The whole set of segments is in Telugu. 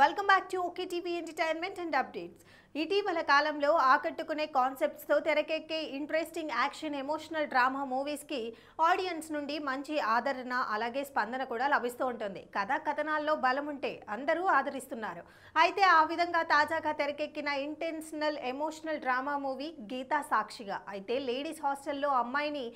welcome back to OK TV entertainment and updates ఇటీవల కాలంలో ఆకట్టుకునే కాన్సెప్ట్స్తో తెరకెక్కే ఇంట్రెస్టింగ్ యాక్షన్ ఎమోషనల్ డ్రామా మూవీస్కి ఆడియన్స్ నుండి మంచి ఆదరణ అలాగే స్పందన కూడా లభిస్తూ ఉంటుంది కథా కథనాల్లో బలం ఉంటే అందరూ ఆదరిస్తున్నారు అయితే ఆ విధంగా తాజాగా తెరకెక్కిన intentional emotional drama movie Geetha Sakshiga అయితే లేడీస్ హాస్టల్లో అమ్మాయిని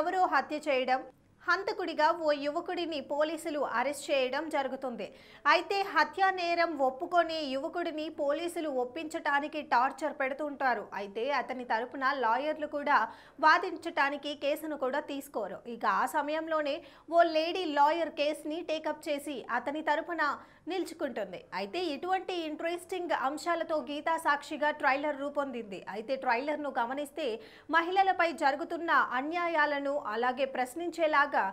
ఎవరో హత్య చేయడం హంతకుడిగా ఓ యువకుడిని పోలీసులు అరెస్ట్ చేయడం జరుగుతుంది అయితే హత్యా నేరం ఒప్పుకొని యువకుడిని పోలీసులు ఒప్పించటానికి టార్చర్ పెడుతుంటారు అయితే అతని తరపున లాయర్లు కూడా వాదించటానికి కేసును కూడా తీసుకోరు ఇక ఆ సమయంలోనే ఓ లేడీ లాయర్ కేసుని టేకప్ చేసి అతని తరపున నిల్చుకుంటుంది అయితే ఇటువంటి ఇంట్రెస్టింగ్ అంశాలతో గీతా సాక్షిగా ట్రైలర్ రూపొందింది అయితే ట్రైలర్ను గమనిస్తే మహిళలపై జరుగుతున్న అన్యాయాలను అలాగే ప్రశ్నించేలాగా లాగా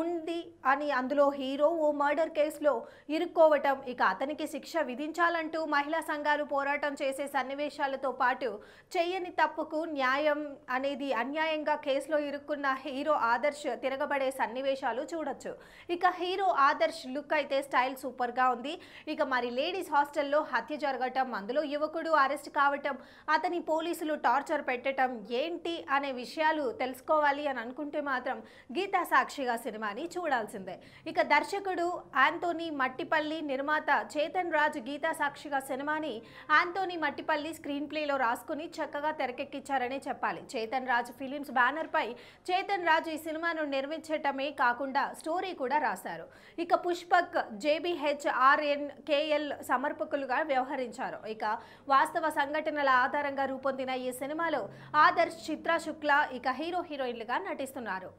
ఉంది అని అందులో హీరో ఓ మర్డర్ కేసులో ఇరుక్కోవటం ఇక అతనికి శిక్ష విధించాలంటూ మహిళా సంఘాలు పోరాటం చేసే సన్నివేశాలతో పాటు చేయని తప్పుకు న్యాయం అనేది అన్యాయంగా కేసులో ఇరుక్కున్న హీరో ఆదర్శ్ తిరగబడే సన్నివేశాలు చూడొచ్చు ఇక హీరో ఆదర్శ్ లుక్ అయితే స్టైల్ సూపర్గా ఉంది ఇక మరి లేడీస్ హాస్టల్లో హత్య జరగటం అందులో యువకుడు అరెస్ట్ కావటం అతని పోలీసులు టార్చర్ పెట్టడం ఏంటి అనే విషయాలు తెలుసుకోవాలి అని అనుకుంటే మాత్రం గీతా సాక్షి సాక్షిగా సినిమాని చూడాల్సిందే ఇక దర్శకుడు ఆంటోనీ మట్టిపల్లి నిర్మాత చేతన్ రాజ్ గీతా సాక్షిగా సినిమాని ఆంటోనీ మట్టిపల్లి స్క్రీన్ ప్లేలో రాసుకుని చక్కగా తెరకెక్కించారనే చెప్పాలి చేతన్ రాజ్ ఫిలిమ్స్ బ్యానర్పై చేతన్ రాజ్ ఈ సినిమాను నిర్మించటమే కాకుండా స్టోరీ కూడా రాశారు ఇక పుష్పక్ జేబిహెచ్ ఆర్ఎన్ కేఎల్ సమర్పకులుగా వ్యవహరించారు ఇక వాస్తవ సంఘటనల ఆధారంగా రూపొందిన ఈ సినిమాలో ఆదర్శ్ చిత్ర శుక్లా ఇక హీరో హీరోయిన్లుగా నటిస్తున్నారు